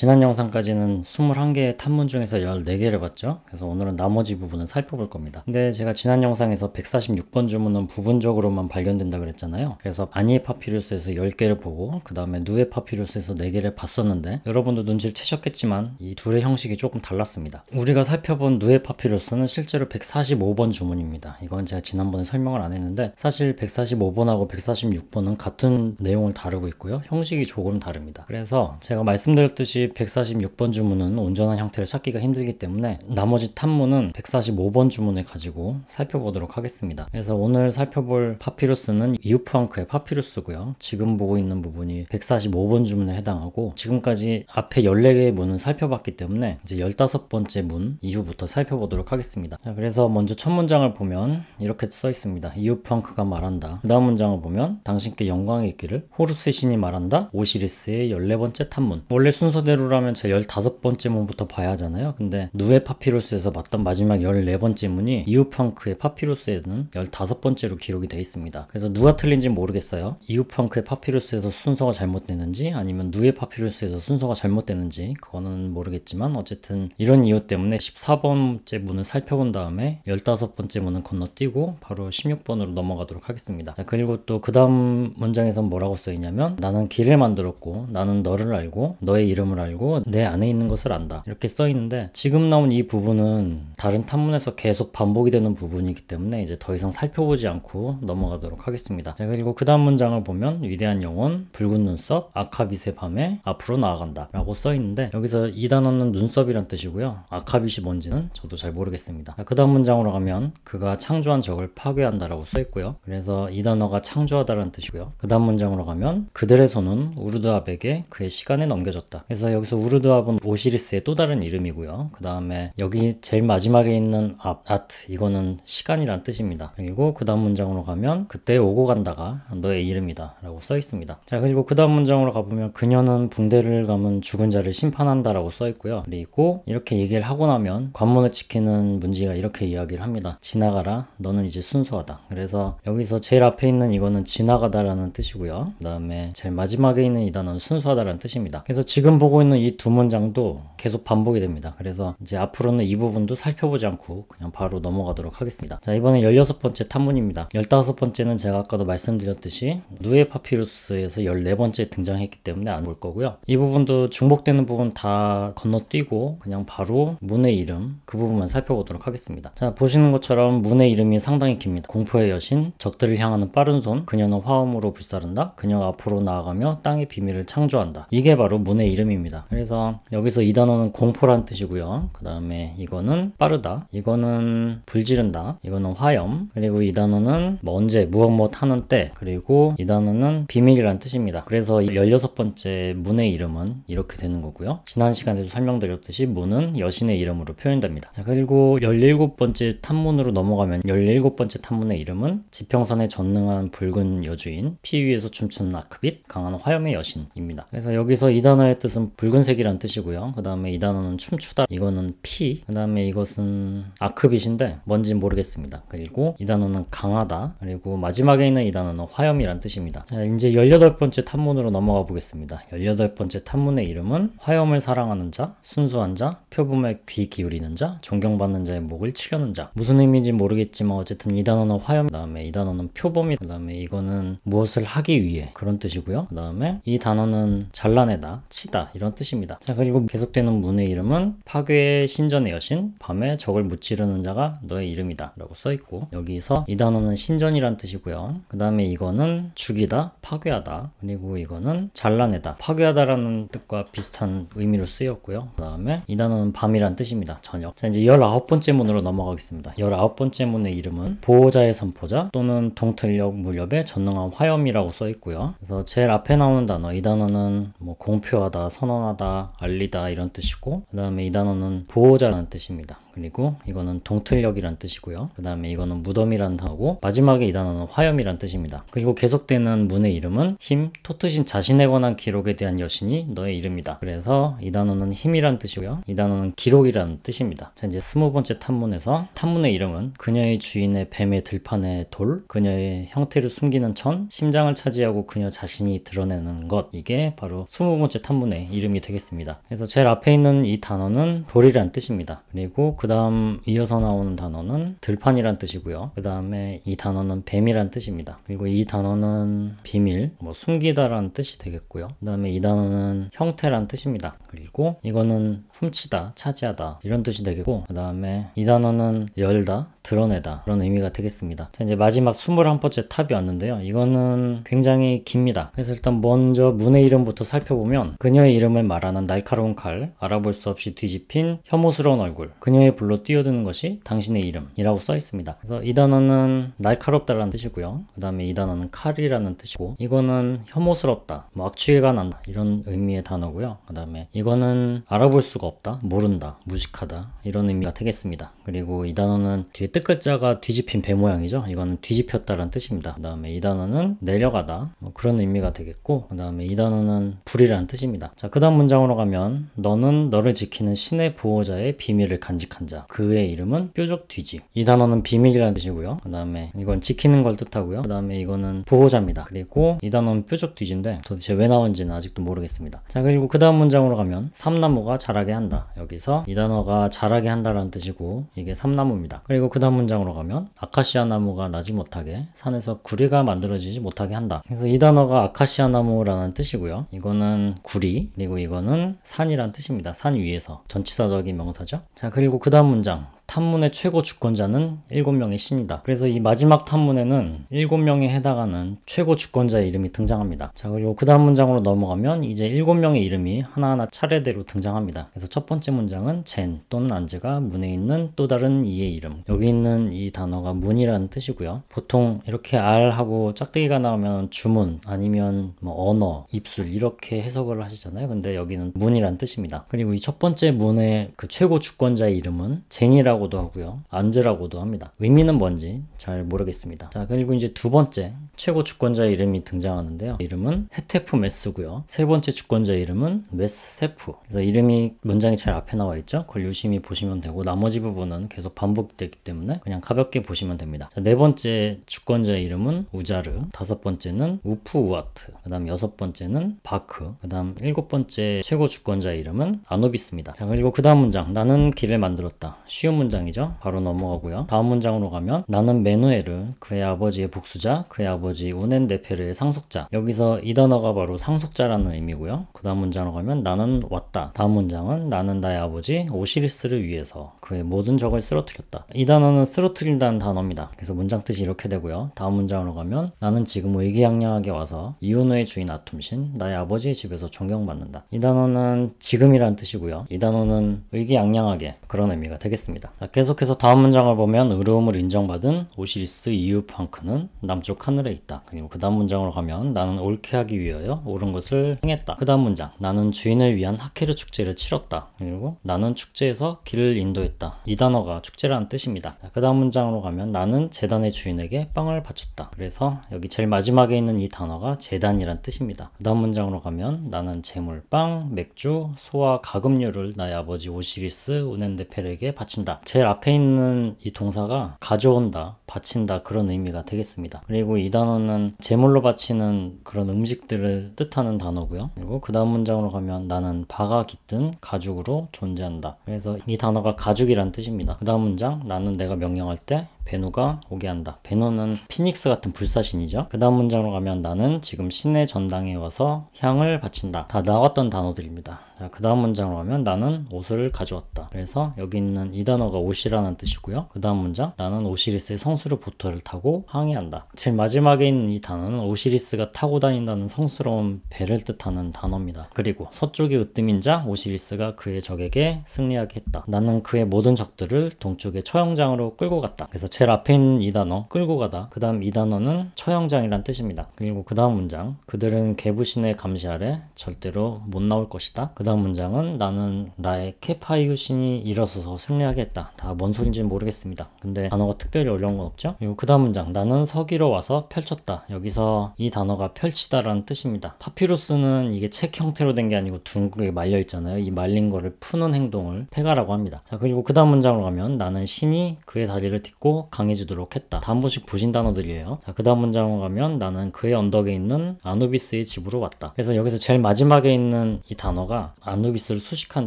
지난 영상까지는 21개의 탐문 중에서 14개를 봤죠 그래서 오늘은 나머지 부분을 살펴볼 겁니다 근데 제가 지난 영상에서 146번 주문은 부분적으로만 발견된다 그랬잖아요 그래서 아니의 파피루스에서 10개를 보고 그 다음에 누의 파피루스에서 4개를 봤었는데 여러분도 눈치를 채셨겠지만 이 둘의 형식이 조금 달랐습니다 우리가 살펴본 누의 파피루스는 실제로 145번 주문입니다 이건 제가 지난번에 설명을 안 했는데 사실 145번하고 146번은 같은 내용을 다루고 있고요 형식이 조금 다릅니다 그래서 제가 말씀드렸듯이 146번 주문은 온전한 형태를 찾기가 힘들기 때문에 나머지 탐문은 145번 주문을 가지고 살펴보도록 하겠습니다. 그래서 오늘 살펴볼 파피루스는 이우프앙크의 파피루스고요. 지금 보고 있는 부분이 145번 주문에 해당하고 지금까지 앞에 14개의 문은 살펴봤기 때문에 이제 15번째 문 이후부터 살펴보도록 하겠습니다. 자, 그래서 먼저 첫 문장을 보면 이렇게 써 있습니다. 이우프앙크가 말한다. 그 다음 문장을 보면 당신께 영광이 있기를 호루스 신이 말한다. 오시리스의 14번째 탐문. 원래 순서대로 실제로라면 제 15번째 문부터 봐야 하잖아요. 근데 누에 파피루스에서 봤던 마지막 14번째 문이 이우펑크의 파피루스에는 15번째로 기록이 되어 있습니다. 그래서 누가 틀린지 모르겠어요. 이우펑크의 파피루스에서 순서가 잘못되는지 아니면 누의 파피루스에서 순서가 잘못되는지 그거는 모르겠지만 어쨌든 이런 이유 때문에 14번째 문을 살펴본 다음에 15번째 문은 건너뛰고 바로 16번으로 넘어가도록 하겠습니다. 자, 그리고 또 그 다음 문장에선 뭐라고 써 있냐면 나는 길을 만들었고 나는 너를 알고 너의 이름을 알고 알고 내 안에 있는 것을 안다 이렇게 써 있는데 지금 나온 이 부분은 다른 탐문에서 계속 반복이 되는 부분이기 때문에 이제 더 이상 살펴보지 않고 넘어가도록 하겠습니다 자 그리고 그 다음 문장을 보면 위대한 영혼 붉은 눈썹 아카빗의 밤에 앞으로 나아간다 라고 써 있는데 여기서 이 단어는 눈썹이란 뜻이고요 아카빗이 뭔지는 저도 잘 모르겠습니다 그 다음 문장으로 가면 그가 창조한 적을 파괴한다 라고 써 있고요 그래서 이 단어가 창조하다라는 뜻이고요 그 다음 문장으로 가면 그들의 손은 우르드압에게 그의 시간에 넘겨졌다 그래서 그래서 여기서 우르드압은 오시리스의 또 다른 이름이고요. 그 다음에 여기 제일 마지막에 있는 앞, 아, 아트 이거는 시간이란 뜻입니다. 그리고 그 다음 문장으로 가면 그때 오고 간다가 너의 이름이다 라고 써 있습니다. 자 그리고 그 다음 문장으로 가보면 그녀는 붕대를 감은 죽은 자를 심판한다 라고 써 있고요. 그리고 이렇게 얘기를 하고 나면 관문을 지키는 문지가 이렇게 이야기를 합니다. 지나가라 너는 이제 순수하다. 그래서 여기서 제일 앞에 있는 이거는 지나가다라는 뜻이고요. 그 다음에 제일 마지막에 있는 이 단어는 순수하다라는 뜻입니다. 그래서 지금 보고 있는 이 두 문장도 계속 반복이 됩니다. 그래서 이제 앞으로는 이 부분도 살펴보지 않고 그냥 바로 넘어가도록 하겠습니다. 자, 이번에 16번째 탐문입니다. 15번째는 제가 아까도 말씀드렸듯이 누에 파피루스에서 14번째 등장했기 때문에 안 볼 거고요. 이 부분도 중복되는 부분 다 건너뛰고 그냥 바로 문의 이름 그 부분만 살펴보도록 하겠습니다. 자, 보시는 것처럼 문의 이름이 상당히 깁니다. 공포의 여신, 적들을 향하는 빠른 손, 그녀는 화음으로 불사른다, 그녀가 앞으로 나아가며 땅의 비밀을 창조한다. 이게 바로 문의 이름입니다. 겁니다. 그래서 여기서 이 단어는 공포란 뜻이고요. 그 다음에 이거는 빠르다. 이거는 불지른다. 이거는 화염. 그리고 이 단어는 뭐 언제 무엇 무엇 뭐 하는 때. 그리고 이 단어는 비밀이란 뜻입니다. 그래서 16번째 문의 이름은 이렇게 되는 거고요. 지난 시간에도 설명드렸듯이 문은 여신의 이름으로 표현됩니다. 자, 그리고 17번째 탐문으로 넘어가면 17번째 탐문의 이름은 지평선에 전능한 붉은 여주인, 피 위에서 춤추는 아크빛, 강한 화염의 여신입니다. 그래서 여기서 이 단어의 뜻은 붉은색이란 뜻이고요. 그 다음에 이 단어는 춤추다. 이거는 피. 그 다음에 이것은 아크빛인데 뭔지 모르겠습니다. 그리고 이 단어는 강하다. 그리고 마지막에 있는 이 단어는 화염이란 뜻입니다. 자, 이제 18번째 탐문으로 넘어가 보겠습니다. 18번째 탐문의 이름은 화염을 사랑하는 자, 순수한 자, 표범에 귀 기울이는 자, 존경받는 자의 목을 치려는 자. 무슨 의미인지 모르겠지만 어쨌든 이 단어는 화염, 그 다음에 이 단어는 표범이, 그 다음에 이거는 무엇을 하기 위해 그런 뜻이고요. 그 다음에 이 단어는 잘라내다, 치다 이런 있는 뜻입니다. 자 그리고 계속되는 문의 이름은 파괴의 신전의 여신 밤에 적을 무찌르는 자가 너의 이름이다 라고 써있고 여기서 이 단어는 신전이란 뜻이고요. 그 다음에 이거는 죽이다 파괴하다 그리고 이거는 잘라내다 파괴하다라는 뜻과 비슷한 의미로 쓰였고요. 그 다음에 이 단어는 밤이란 뜻입니다. 저녁 자 이제 19번째 문으로 넘어가겠습니다. 19번째 문의 이름은 보호자의 선포자 또는 동틀력 무렵의 전능한 화염이라고 써있고요. 그래서 제일 앞에 나오는 단어 이 단어는 뭐 공표하다 선언 선언하다, 알리다 이런 뜻이고 그 다음에 이 단어는 보호자라는 뜻입니다. 그리고 이거는 동틀력이란 뜻이고요. 그 다음에 이거는 무덤이란 하고 마지막에 이 단어는 화염이란 뜻입니다. 그리고 계속되는 문의 이름은 힘, 토트신 자신에 관한 기록에 대한 여신이 너의 이름이다. 그래서 이 단어는 힘이란 뜻이고요. 이 단어는 기록이라는 뜻입니다. 자 이제 스무 번째 탐문에서 탐문의 이름은 그녀의 주인의 뱀의 들판의 돌, 그녀의 형태를 숨기는 천, 심장을 차지하고 그녀 자신이 드러내는 것 이게 바로 스무 번째 탐문의 이름이 되겠습니다. 그래서 제일 앞에 있는 이 단어는 돌이란 뜻입니다. 그리고 그 다음 이어서 나오는 단어는 들판이란 뜻이고요. 그 다음에 이 단어는 뱀이란 뜻입니다. 그리고 이 단어는 비밀, 뭐 숨기다라는 뜻이 되겠고요. 그 다음에 이 단어는 형태란 뜻입니다. 그리고 이거는 훔치다, 차지하다 이런 뜻이 되겠고 그 다음에 이 단어는 열다, 드러내다 그런 의미가 되겠습니다. 자 이제 마지막 21번째 탑이 왔는데요. 이거는 굉장히 깁니다. 그래서 일단 먼저 문의 이름부터 살펴보면 그녀의 이름을 말하는 날카로운 칼, 알아볼 수 없이 뒤집힌 혐오스러운 얼굴, 그녀의 불로 뛰어드는 것이 당신의 이름이라고 써 있습니다. 그래서 이 단어는 날카롭다라는 뜻이고요. 그 다음에 이 단어는 칼이라는 뜻이고 이거는 혐오스럽다, 뭐 악취가 난다 이런 의미의 단어고요. 그 다음에 이거는 알아볼 수가 없다, 모른다, 무식하다 이런 의미가 되겠습니다. 그리고 이 단어는 뒤에 뜻글자가 뒤집힌 배 모양이죠. 이거는 뒤집혔다는 뜻입니다. 그 다음에 이 단어는 내려가다 뭐 그런 의미가 되겠고 그 다음에 이 단어는 불이라는 뜻입니다. 자 그 다음 문장으로 가면 너는 너를 지키는 신의 보호자의 비밀을 간직한 자 그의 이름은 뾰족 뒤지 이 단어는 비밀이라는 뜻이고요. 그 다음에 이건 지키는 걸 뜻하고요. 그 다음에 이거는 보호자입니다. 그리고 이 단어는 뾰족 뒤지인데 도대체 왜 나온지는 아직도 모르겠습니다. 자 그리고 그 다음 문장으로 가면 삼나무가 자라게 한다 여기서 이 단어가 자라게 한다라는 뜻이고 이게 삼나무입니다. 그리고 그 다음 문장으로 가면 아카시아 나무가 나지 못하게 산에서 구리가 만들어지지 못하게 한다. 그래서 이 단어가 아카시아 나무라는 뜻이고요. 이거는 구리 그리고 이거는 산이란 뜻입니다. 산 위에서 전치사적인 명사죠. 자 그리고 그 다음 문장 탐문의 최고 주권자는 7명의 신이다. 그래서 이 마지막 탐문에는 7명에 해당하는 최고 주권자의 이름이 등장합니다. 자 그리고 그 다음 문장으로 넘어가면 이제 7명의 이름이 하나하나 차례대로 등장합니다. 그래서 첫 번째 문장은 젠 또는 안제가 문에 있는 또 다른 이의 이름 여기 있는 이 단어가 문이라는 뜻이고요. 보통 이렇게 알하고 짝대기가 나오면 주문 아니면 뭐 언어, 입술 이렇게 해석을 하시잖아요. 근데 여기는 문이란 뜻입니다. 그리고 이 첫 번째 문의 그 최고 주권자의 이름은 젠이라고 젠이라고도 하고요. 안즈라고도 합니다. 의미는 뭔지 잘 모르겠습니다. 자, 그리고 이제 두 번째 최고 주권자의 이름이 등장하는데요. 이름은 헤테프 메스고요. 세 번째 주권자 이름은 메스세프. 그래서 이름이 문장이 잘 앞에 나와 있죠. 그걸 유심히 보시면 되고 나머지 부분은 계속 반복되기 때문에 그냥 가볍게 보시면 됩니다. 자, 네 번째 주권자 의 이름은 우자르. 다섯 번째는 우프우아트. 그다음 여섯 번째는 바크. 그다음 일곱 번째 최고 주권자 의 이름은 아노비스입니다. 자, 그리고 그다음 문장 나는 길을 만들었다. 쉬운 문장 문장이죠. 바로 넘어가고요. 다음 문장으로 가면 나는 메누엘르 그의 아버지의 복수자 그의 아버지 우넨데페르의 상속자 여기서 이 단어가 바로 상속자라는 의미고요. 그 다음 문장으로 가면 나는 왔다. 다음 문장은 나는 나의 아버지 오시리스를 위해서 그의 모든 적을 쓰러뜨렸다. 이 단어는 쓰러뜨린다는 단어입니다. 그래서 문장 뜻이 이렇게 되고요. 다음 문장으로 가면 나는 지금 의기양양하게 와서 이혼 후의 주인 아툼신 나의 아버지의 집에서 존경받는다. 이 단어는 지금이란 뜻이고요. 이 단어는 의기양양하게 그런 의미가 되겠습니다. 계속해서 다음 문장을 보면 의로움을 인정받은 오시리스 이우펑크는 남쪽 하늘에 있다. 그리고 그 다음 문장으로 가면 나는 옳게 하기 위하여 옳은 것을 행했다. 그 다음 문장 나는 주인을 위한 하케르 축제를 치렀다. 그리고 나는 축제에서 길을 인도했다. 이 단어가 축제라는 뜻입니다. 그 다음 문장으로 가면 나는 재단의 주인에게 빵을 바쳤다. 그래서 여기 제일 마지막에 있는 이 단어가 재단이란 뜻입니다. 그 다음 문장으로 가면 나는 재물, 빵, 맥주, 소와 가금류를 나의 아버지 오시리스 우넨데펠에게 바친다. 제일 앞에 있는 이 동사가 가져온다, 바친다 그런 의미가 되겠습니다. 그리고 이 단어는 제물로 바치는 그런 음식들을 뜻하는 단어고요. 그리고 그 다음 문장으로 가면 나는 바가 깃든 가죽으로 존재한다. 그래서 이 단어가 가죽이란 뜻입니다. 그 다음 문장 나는 내가 명령할 때 베누가 오게 한다. 베누는 피닉스 같은 불사신이죠. 그 다음 문장으로 가면 나는 지금 신의 전당에 와서 향을 바친다. 다 나왔던 단어들입니다. 자, 그 다음 문장으로 가면 나는 옷을 가져왔다. 그래서 여기 있는 이 단어가 옷이라는 뜻이고요. 그 다음 문장 나는 오시리스의 성수르 보토를 타고 항해한다. 제일 마지막에 있는 이 단어는 오시리스가 타고 다닌다는 성스러운 배를 뜻하는 단어입니다. 그리고 서쪽의 으뜸인 자 오시리스가 그의 적에게 승리하게 했다. 나는 그의 모든 적들을 동쪽의 처형장으로 끌고 갔다. 그래서 제일 앞에 있는 이 단어 끌고 가다 그 다음 이 단어는 처형장이란 뜻입니다 그리고 그 다음 문장 그들은 개부신의 감시 아래 절대로 못 나올 것이다 그 다음 문장은 나는 라의 케파이우 신이 일어서서 승리하겠다 다 뭔 소린지 모르겠습니다 근데 단어가 특별히 어려운 건 없죠 그리고 그 다음 문장 나는 서기로 와서 펼쳤다 여기서 이 단어가 펼치다 라는 뜻입니다 파피루스는 이게 책 형태로 된 게 아니고 둥글게 말려 있잖아요 이 말린 거를 푸는 행동을 페가라고 합니다 자 그리고 그 다음 문장으로 가면 나는 신이 그의 다리를 딛고 강해지도록 했다. 다한 번씩 보신 단어들이에요. 자, 그 다음 문장으로 가면 나는 그의 언덕에 있는 아누비스의 집으로 왔다. 그래서 여기서 제일 마지막에 있는 이 단어가 아누비스를 수식한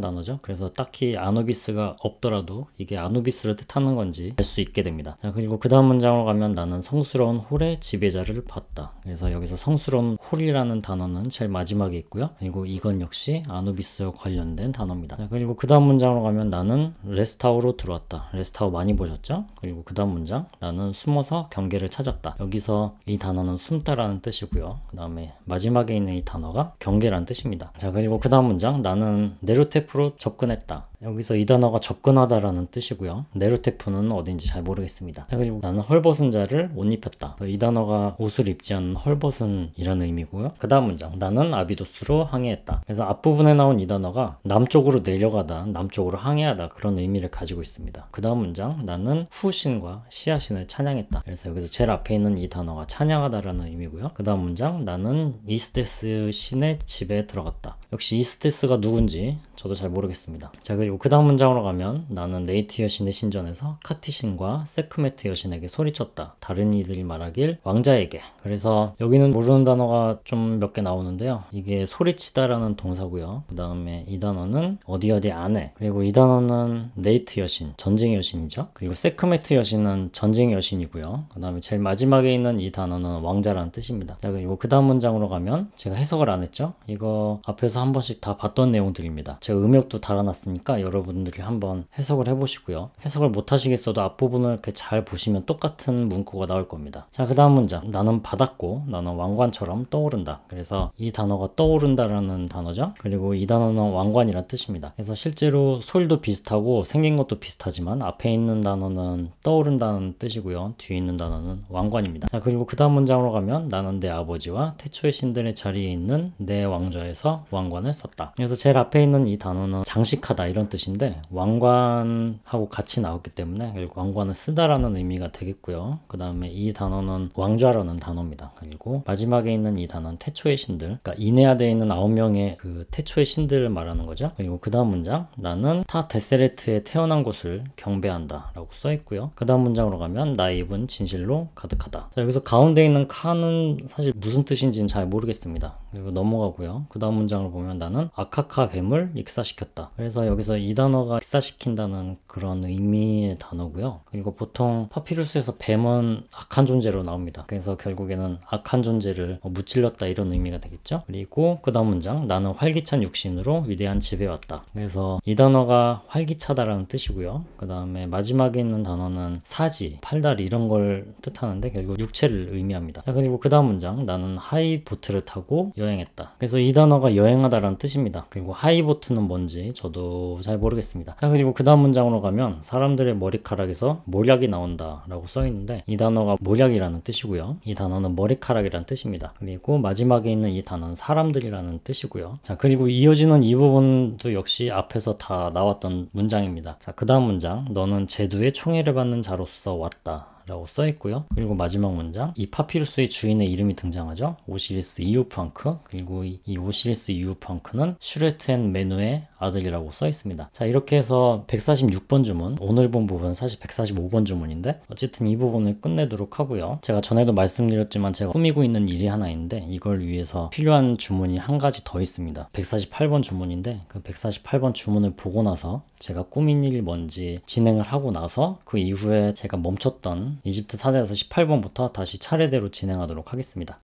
단어죠. 그래서 딱히 아누비스가 없더라도 이게 아누비스를 뜻하는 건지 알 수 있게 됩니다. 자, 그리고 그 다음 문장으로 가면 나는 성스러운 홀의 지배자를 봤다. 그래서 여기서 성스러운 홀이라는 단어는 제일 마지막에 있고요. 그리고 이건 역시 아누비스와 관련된 단어입니다. 자, 그리고 그 다음 문장으로 가면 나는 레스타우로 들어왔다. 레스타우 많이 보셨죠? 그리고 그 다음 다음 문장 나는 숨어서 경계를 찾았다. 여기서 이 단어는 숨다라는 뜻이고요. 그 다음에 마지막에 있는 이 단어가 경계란 뜻입니다. 자 그리고 그 다음 문장 나는 네로테프로 접근했다. 여기서 이 단어가 접근하다라는 뜻이고요. 네르테프는 어딘지 잘 모르겠습니다. 그리고 나는 헐벗은 자를 옷 입혔다. 이 단어가 옷을 입지 않은 헐벗은이라는 의미고요. 그 다음 문장 나는 아비도스로 항해했다. 그래서 앞부분에 나온 이 단어가 남쪽으로 내려가다, 남쪽으로 항해하다 그런 의미를 가지고 있습니다. 그 다음 문장 나는 후신과 시아신을 찬양했다. 그래서 여기서 제일 앞에 있는 이 단어가 찬양하다라는 의미고요. 그 다음 문장 나는 이스테스 신의 집에 들어갔다. 역시 이스테스가 누군지 저도 잘 모르겠습니다. 자 그리고 그리고 그 다음 문장으로 가면 나는 네이트 여신의 신전에서 카티신과 세크메트 여신에게 소리쳤다. 다른 이들이 말하길 왕자에게. 그래서 여기는 모르는 단어가 좀 몇 개 나오는데요. 이게 소리치다라는 동사고요. 그 다음에 이 단어는 어디 어디 안에. 그리고 이 단어는 네이트 여신, 전쟁 여신이죠. 그리고 세크메트 여신은 전쟁 여신이고요. 그 다음에 제일 마지막에 있는 이 단어는 왕자라는 뜻입니다. 자, 그리고 그 다음 문장으로 가면 제가 해석을 안 했죠. 이거 앞에서 한 번씩 다 봤던 내용들입니다. 제가 음역도 달아놨으니까 여러분들이 한번 해석을 해보시고요. 해석을 못하시겠어도 앞부분을 이렇게 잘 보시면 똑같은 문구가 나올 겁니다. 자, 그 다음 문장. 나는 받았고 나는 왕관처럼 떠오른다. 그래서 이 단어가 떠오른다라는 단어죠. 그리고 이 단어는 왕관이란 뜻입니다. 그래서 실제로 소리도 비슷하고 생긴 것도 비슷하지만 앞에 있는 단어는 떠오른다는 뜻이고요. 뒤에 있는 단어는 왕관입니다. 자, 그리고 그 다음 문장으로 가면 나는 내 아버지와 태초의 신들의 자리에 있는 내 왕좌에서 왕관을 썼다. 그래서 제일 앞에 있는 이 단어는 장식하다 이런 쓰다라는 뜻인데 왕관하고 같이 나왔기 때문에 결국 왕관은 쓰다라는 의미가 되겠고요. 그 다음에 이 단어는 왕좌라는 단어입니다. 그리고 마지막에 있는 이 단어는 태초의 신들 그러니까 이네아드에 있는 아홉 명의 그 태초의 신들을 말하는 거죠. 그리고 그 다음 문장 나는 타 데세레트에 태어난 곳을 경배한다 라고 써 있고요. 그 다음 문장으로 가면 나의 입은 진실로 가득하다. 자, 여기서 가운데 있는 카는 사실 무슨 뜻인지는 잘 모르겠습니다. 그리고 넘어가고요. 그 다음 문장을 보면 나는 아카카 뱀을 익사시켰다. 그래서 여기서 이 단어가 익사시킨다는 그런 의미의 단어고요. 그리고 보통 파피루스에서 뱀은 악한 존재로 나옵니다. 그래서 결국에는 악한 존재를 뭐 무찔렀다 이런 의미가 되겠죠. 그리고 그 다음 문장 나는 활기찬 육신으로 위대한 집에 왔다. 그래서 이 단어가 활기차다라는 뜻이고요. 그 다음에 마지막에 있는 단어는 사지, 팔다리 이런 걸 뜻하는데 결국 육체를 의미합니다. 자, 그리고 그 다음 문장 나는 하이보트를 타고 여행했다. 그래서 이 단어가 여행하다라는 뜻입니다. 그리고 하이보트는 뭔지 저도 잘 모르겠습니다. 자, 그리고 그 다음 문장으로 가면 사람들의 머리카락에서 몰약이 나온다 라고 써있는데 이 단어가 몰약이라는 뜻이고요. 이 단어는 머리카락이라는 뜻입니다. 그리고 마지막에 있는 이 단어는 사람들이라는 뜻이고요. 자, 그리고 이어지는 이 부분도 역시 앞에서 다 나왔던 문장입니다. 자, 그 다음 문장. 너는 제두의 총애를 받는 자로서 왔다. 라고 써있고요. 그리고 마지막 문장 이 파피루스의 주인의 이름이 등장하죠. 오시리스 이우펑크 그리고 이 오시리스 이우펑크는 슈레트 앤 메누의 아들이라고 써 있습니다. 자 이렇게 해서 146번 주문 오늘 본 부분은 사실 145번 주문인데 어쨌든 이 부분을 끝내도록 하고요. 제가 전에도 말씀드렸지만 제가 꾸미고 있는 일이 하나 인데 이걸 위해서 필요한 주문이 한 가지 더 있습니다. 148번 주문인데 그 148번 주문을 보고 나서 제가 꾸민 일이 뭔지 진행을 하고 나서 그 이후에 제가 멈췄던 이집트 사자에서 18번부터 다시 차례대로 진행하도록 하겠습니다.